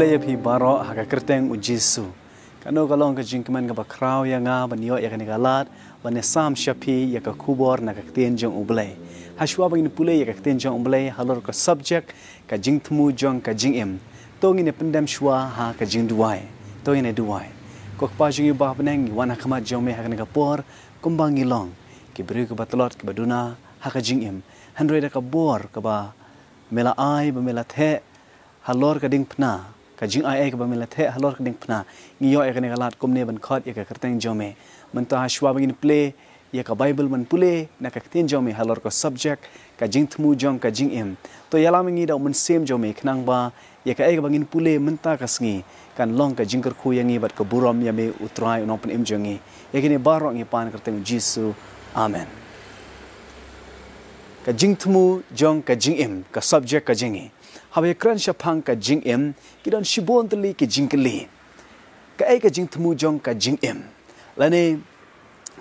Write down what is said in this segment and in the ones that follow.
belaya pi baro haka kerteng u jisu kanu kalong ka jingkman ka bakrau ya nga ba niyo ya ka nigalat ba ne sam shapi ya ka kubor na ka kten u belay hashwa ba pulay ya ka kten u belay halor ka subject ka jingthmu jong ka jing em tong ini pendam shwa ha ka jing duwai tong ini duwai kok pa jing ba ba neng wana kama jong me ha ka niga por kumbang ilong ki bri ka batlot ki baduna ha ka jing em hanroida ka bor ka ba mela ai ba mela the halor ka pna ka jing ai ek bamila the halor ding pna ngi yo ek ne galat kumne ban khat ek ya ka teng jome man ta ha shwa bagin play ye ya ka bible man pule na ka teng jome halor ko subject ka jing thmu jong ka jing em to yala mingi da mun sem jome knang ba ye ya ka ek bagin pule man ta ka sngi kan long ka jingkar khu yangi bat ka buram ya me utrai un open em jongi ek ne bar rong ye pan kar teng jisu amen ka jing thmu jong ka jing em ka subject ka jingi e hawe kran shapang ka jing em kidan shibon tli ki jing li ka ek jing thmu jong ka jing em lane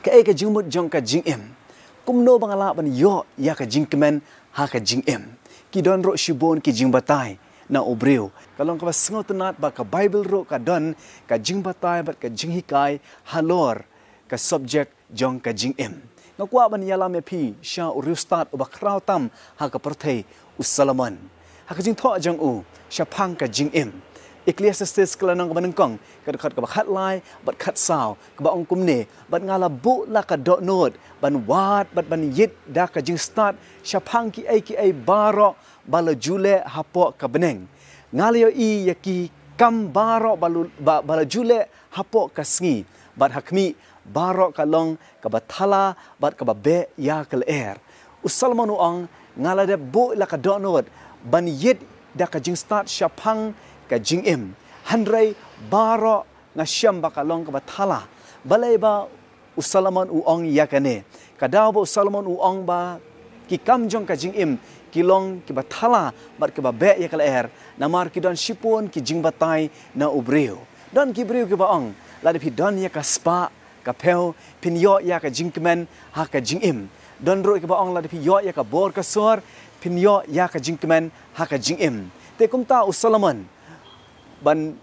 ka ek jing mut jong ka jing em kumno no bangala ban yo ya ka jing kmen ha ka jing em kidan ro shibon ki jing batai na obreu kalau ka sngot nat baka bible ro ka don ka jing batai ba ka jing hikai halor ka subject jong ka jing em ngakwa ban yala me phi sha uru start ba krautam ha usalaman hakajing tho jang u shaphang ka jing im ecclesiastes kala nang banang kong ka khat ka khat lai bat khat sao ka ba ongkum ne bat ngala bu la ka dot note ban wat bat ban yit da ka jing start shaphang ki ai ki ai baro bala jule hapo ka beneng ngala yo i yaki kam baro balu ba, bala jule hapo ka sngi bat hakmi baro ka long ka ba thala bat ka ba be ya kal er usalmanu ang ngala de bu la ka dot note ban yet da ka jing start shapang ka jing em hanrai baro nga sham ba ka long ba thala balai ba usalaman u ong yakane kada ba usalaman u ong ba ki kam jong ka jing em ki long ki ba thala bar ki ba be yakal er na mar ki don shipon ki jing ba tai na ubreo don ki breo ki ba ong la de pi don yakaspa ka pel pin yo yak a jinkman ha ka jing im don roi ke ba ong la de yo ya ka bor ka sor pin yo ya ka jing kmen ha ka jing te kum ta u salaman ban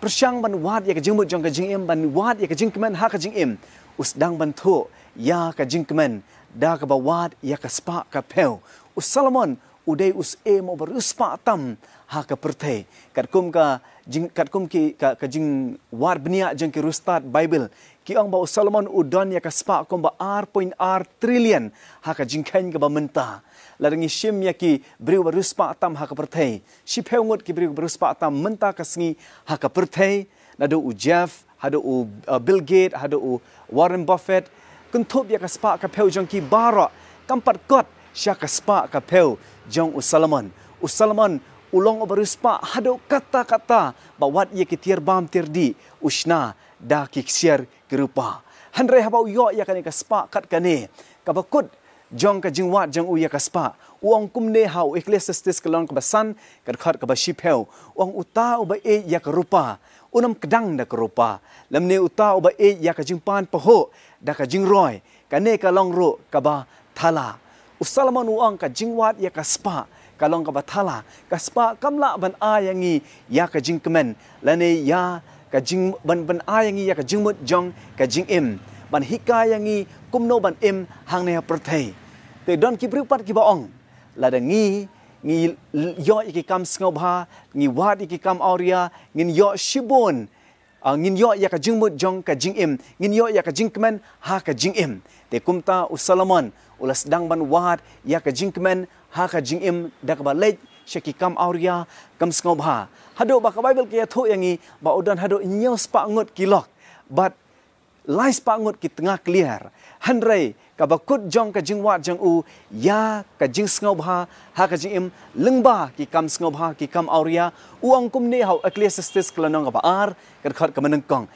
prashang ban wat ya ka jing mo jong ka jing ban wat ya ka jing kmen ha ka jing us dang ban tho ya ka jing kmen da ka ba wat ya ka spa ka pel u salaman udai us e mo ber uspa tam ha ka perthe kat kum ka jing kat kum ki ka, ka jing war bnia jeng ki rustat bible ki ang ba salomon udan ya ka spa kum ba r point r trillion ha ka jing kan ka ba menta larangi shim ya ki bri ber uspa tam ha ka perthe shi phe ngot ki bri ber uspa menta ka sngi ha ka perthe na do u jeff ha do u uh, bill gate ha do u warren buffett kun thob ya ka spa ka phe jong ki bara kampar kot sha ka spa jong usalaman usalaman ulong berispa hado kata-kata bawat ye kitir bam terdi usna da kiksiar gerupa hanre haba uyo ya kan kaspa kat kane kabakut jong ka jingwat jong uya kaspa uang kumne hau eklesestis kelon kebasan kan khat ka bashipel uang uta uba e ya kerupa unam kedang da kerupa lamne uta uba e ya ka jingpan paho da ka jingroy kane ka longro ka ba thala usalaman uang ka jingwat ya ka spa kalong ka batala ka spa kamla ban ayangi ya ka jingkmen lane ya ka jing ban ban ayangi ya ka jingmut jong ka jing im ban hika yangi kumno ban im hangne ya prathei te don ki pripat ki ba ong ladangi ngi yo iki kam sngobha ngi wat iki kam aurya ngin yo shibon ah, ngin yo ya ka jingmut jong ka jing im ngin yo ya ka jingkmen ha ka jing im te kumta usalaman ulas dang ban wat ya ka jinkmen ha ka jingim dak ba lej sheki kam aurya kam sngo ba ha. hado ba ka bible ke ya yangi ba udan hado nyaw spa ngot kilok but lai spa ngot ki tengah clear hanrei ka ba kut jong ka jingwa jang u ya ka jing sngo ba ha, ha ka jingim lengba ki kam sngo ba ki kam ha, aurya u angkum ne hau ecclesiastes klanong ba ar ker khat ka menengkong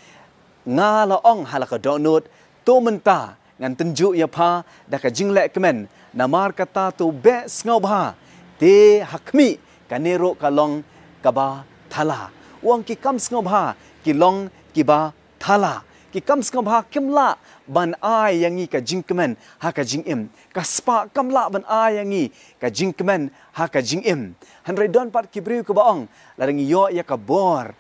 ngala ong halaka donut to mentah ngan tenjuk ya pa da ka jinglek kemen namar kata tu be sngau ba te hakmi kanero kalong kaba thala wang ki kam sngau ba ki long ki ba thala ki kam sngau ba kimla ban ai yangi ka jingkmen ha ka jing im ka spa kamla ban ai yangi ka jingkmen ha ka jing im hanre don pat kibriu ko baong larangi yo ya ka bor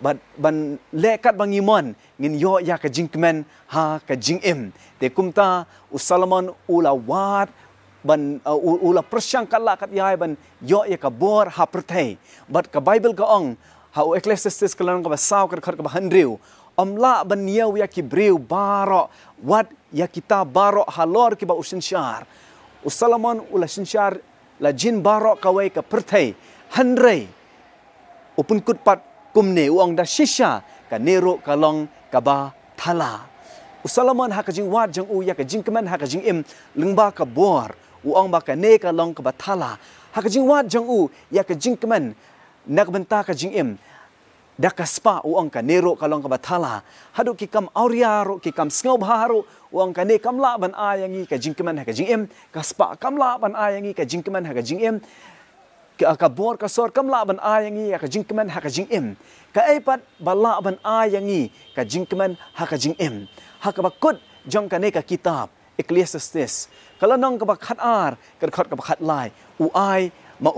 bat ban le kat bang iman ngin yo ya ka jingkmen ha ka jing em te kumta u salomon ula wat ban uh, ula prashang kala kat yai ban yo ya ka bor ha prthai But ka bible ka ong ha u ecclesiastes kala ka basau kar kar ka hanriu amla ban ye u ya ki breu baro wat ya kita baro halor lor ki ba usinshar u salomon ula sinshar la jin baro ka wai ka prthai hanrei Upun kut pat กุมเนื้อองดาชิชากันเนรุกะลองกะบาทลาอุสลามันฮักจิงวาดจังอุยากจิงกแมนฮักจิงเอ็มลึงบากะบัวอุองบากะเนกะลองกะบาทลาฮักจิงวาดจังอุยากจิงกแมนนักบันตากจิงเอ็มดักสปาอุองกะเนรุกะลองกะบาทลาฮัดุกิคำอุริยารุกิคำสงบฮารุอุองกะเนคำลาบันอายังีกะจิงกแมนฮักจิงเอ็มกะสปาคำลาบันอายังีกะจิงกแมนฮักจิงเอ็ม ka bor ka sor kam la ban a yang yi ka jinkman ha ka jing em ka ai pat ba ban a yang yi ka jinkman ha jing em ha ka ha kut jong ka ne kitab ecclesiastes kala nong ka ba khat ar ka khat ka ba khat lai u ai ma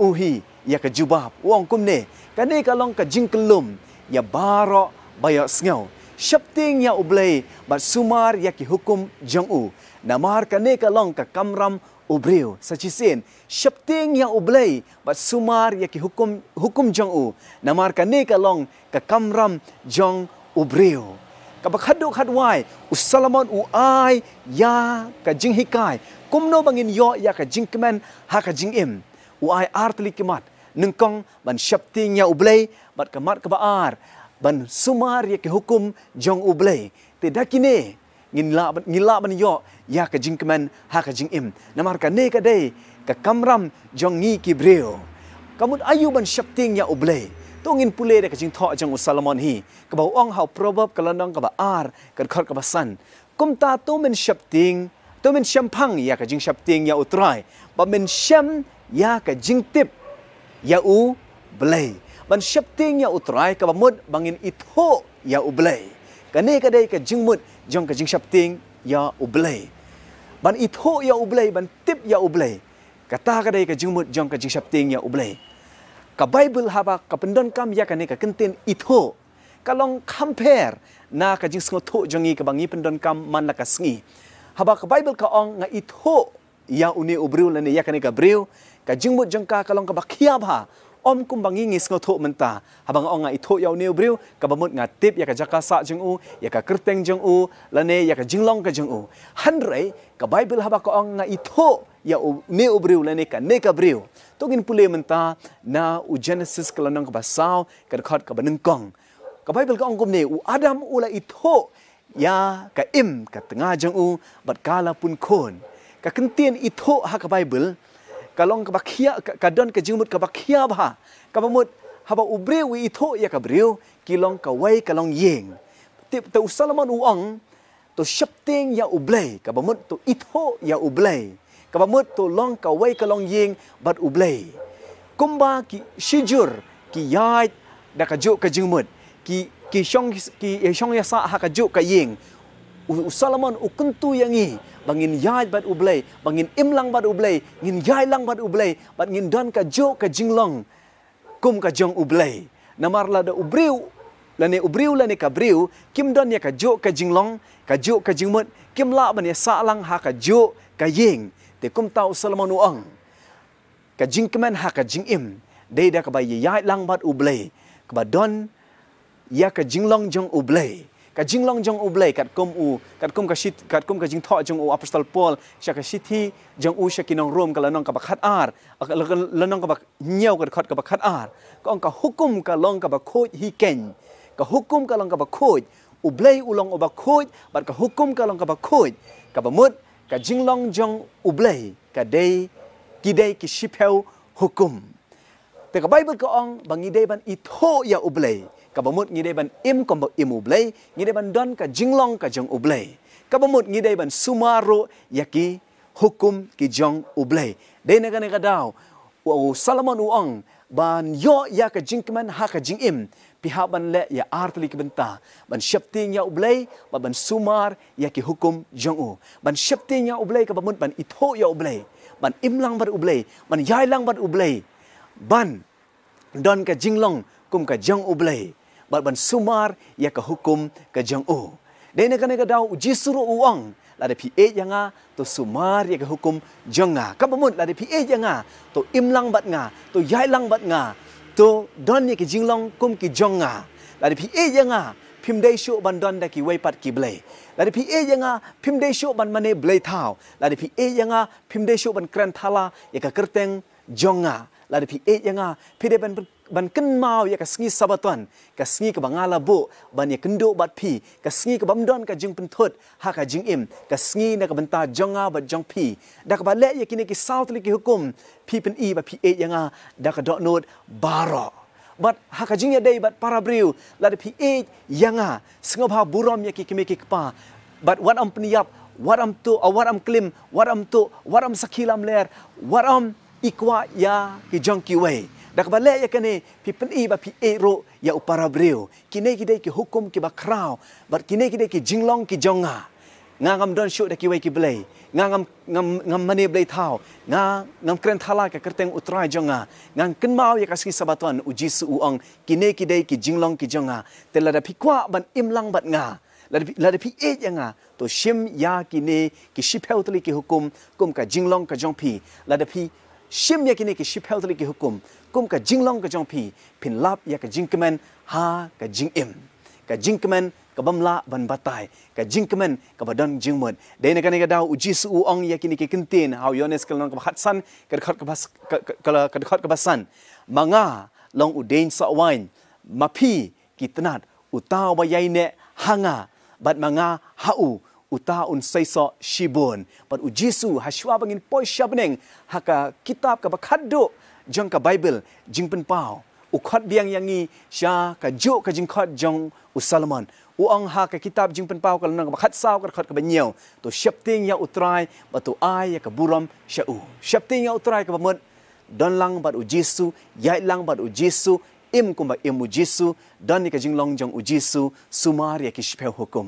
ya ka jubab u kum ne ka ne long ka jing kelum ya baro ba sngau shapting ya ublay, ba sumar ya ki hukum jong u namar kene ne long ka kamram ubriu sachisin shapting ya ublei bat sumar ya hukum hukum jong u namar ka ne ka long ka kamram jong ubriu ka bakhadu khadwai usalamon u ai ya ka jinghikai kumno bangin yo ya ka jingkmen ha ka jingim u ai artli kemat, nengkong ban shapting ya ublei bat kamat ka baar ban sumar ya hukum jong ublei te kini ngi la ban yo ya ka jing ha ka jing im namar ka ne ka de ka kamram jong ngi ki breo kamut ayu ban shapting ya uble tongin pule de ka jing tho jong usalmon hi ka ba ong hau proverb ka landong ka ba ar ka khot ka ba san kum ta to men shapting to men shampang ya ka jing shapting ya utrai ba men sham ya ka jing tip ya u ble ban shapting ya utrai ka ba mut bangin itho ya uble ka ne ka de ka jing mut jong ka jingshap ting ya ublay ban itho ya ublay ban tip ya ublay kata ka dai ka jingmut jong ka jingshap ting ya ublay ka bible haba ka pendon kam ya ka ne ka kenten itho kalong compare na ka jingsngo tho jongi ka bangi pendon kam man la ka sngi haba ka bible ka ong nga itho ya uni ubriu lane ya ka ne ka briu ka jingmut jong ka kalong ka bakhia ba om kumbang ingis ngot ho menta habang onga itho yau new brew kabamut nga tip ya ka jakasa jeng u ya kerteng jeng u lane ya jinglong ke jeng u hanre ka haba ko ong nga itho ya u new lane ka ne ka brew pule menta na u genesis kalanang ka basaw ka khat ka benengkong ka bible ka ong u adam ula itho ya ka im ka tengah jeng u bat kala pun kon ka kentian itho ha ka kalong kebakia kadon ke jumut kebakia bah kabamut haba ubre wi itho ya kabriu kilong kawai kalong ying te te usalaman uang to shifting ya uble kabamut to itho ya uble kabamut to long kawai kalong ying bat uble kumba ki shijur ki yait da kajuk ke jumut ki ki shong ki eh, shong ya sa ha kajuk ka ying u Salomon u kentu yangi, bangin yai bad ublay bangin imlang bad ublay ngin yai lang bad ublay bad ngin don ka jo ka jinglong kum ka jong ublay namar la da ubriu la ne ubriu la ne ka briu kim don ya ka jo ka jinglong ka jo ka jingmut kim la ban ya salang ha ka jo ka ying te kum ta u Salomon u ang ka jingkman ha ka jing im dei da ka bai yai lang bad ublay ka ba don ya ka jinglong jong ublay ka jinglong jong u blai kat kum u kat kum ka shit kat kum ka jing tho jong u apostol paul sha ka shit thi jong u sha kinong rom ka lanong ka bakhat ar ka lanong ka bak nyaw ka khat ka bakhat ar ka ong ka hukum ka long ka bakhoj hi ken ka hukum ka long ka bakhoj u blai u long u bakhoj bar ka hukum ka long ka bakhoj ka bamut ka jinglong jong u blai ka dei ki dei ki shipheu hukum Teka Bible ko ang bangiday ban ito ya ublay. Kabamut ngiday ban im kombo im ublay. Ngiday ban don ka jinglong ka jong ublay. Kabamut ngiday ban sumaro yaki hukum ki jong ublay. Dey na ganay kadaw. Wow, Salomon uang ban yo ya ka jingkman ha ka jing im. pihaban le ya artli kebenta. Ban syapting ya ublay. Ba ban sumar ya ki hukum jong u. Ban syapting ya ublay kabamut ban ito ya ublay. Ban imlang ban ublay. Ban yai lang ban ublay ban don ke jinglong kum ke jang ublay bal ban sumar ya ke hukum ke jang o de ne kana ka daw jisuru uang la de pi e yanga to sumar ya ke hukum jang nga ka bamun la de pi e yanga to imlang bat nga to yailang bat nga to don ya ka jinglong kum ke jang nga la de pi e yanga phim dai shu ban don da ki wai pat ki blay la de pi e yanga phim dai shu ban mane blay thao la de pi e yanga phim dai shu ban kran thala ya ke kerteng jang la de pi e eh ya nga ah. pi de ban ban ken mau ya ka sabatuan ka sngi ka bangala bo ban ya kendo bat pi ka sngi ka bamdon ka jing penthot ha ka jing im ka sngi na ka benta jonga ah, ba jong pi da ka le ya kini ke south lagi hukum pi pen e ba pi e eh ya nga ah, da ka dot note baro but ha ka ya dei bat para briu la de pi e eh ya nga sngo ba burom ya kiki kimi ki bat but what am pniyap what am to what am klim what am to what am sakilam ler what am อีกว่ายาคือจังกิเวดักบาลเลยกันเนพี่เป็นอีบพี่เอโรยาอุปาราบริวกินเอกิได้กิฮุกุมกิบักคราวบัดกินเอกิได้กิจิงลองกิจงงางางำดอนชุดกิเวกิเบลยงางำงำงำมันเอเบลยท้าวงางำเครนทลากะเครตงอุตรายจงงางางขึ้นมาอยากสกิสบัตวันอุจิสุอังกินเอกิได้กิจิงลองกิจงงาแต่ละดับพี่กว่าบันอิมลังบัดงาลาดลาดพี่เอ็ดยังไงตัวชิมยากินเนกิชิเพลตุลีกิฮุกุมกุมกับจิงลองกับจงพีลาดพี่ shim yakine ki ship health ki hukum kum ka jinglong ka jong phi phin lap ya ka jinkman ha ka jingim, im ka jinkman ka bamla ban batai ka jinkman ka badan jingmon de ne kane ka da u jisu u ong yakine ki kintin how yones kalong ka hat ka khat ka bas ka ka khat ka basan manga long u sa wine mapi kitnat, ki tnat yai ne hanga bat manga hau utaun seiso shibun pat ujisu hashwa bangin poi shabneng haka kitab ka bakhaddo jong ka bible jing pen pau u khat biang yangi sha ka jo ka jing khat jong u salman u ang ha ka kitab jing pen pau ka nang ka khat sao ka khat ka banyeu to shapting ya utrai batu ai ya ka buram sha u shapting ya utrai ka bamut don lang bat ujisu yai lang bat ujisu im kumba imu jisu dan ni ka jinglong jong ujisu sumar ya ki shpeu hukum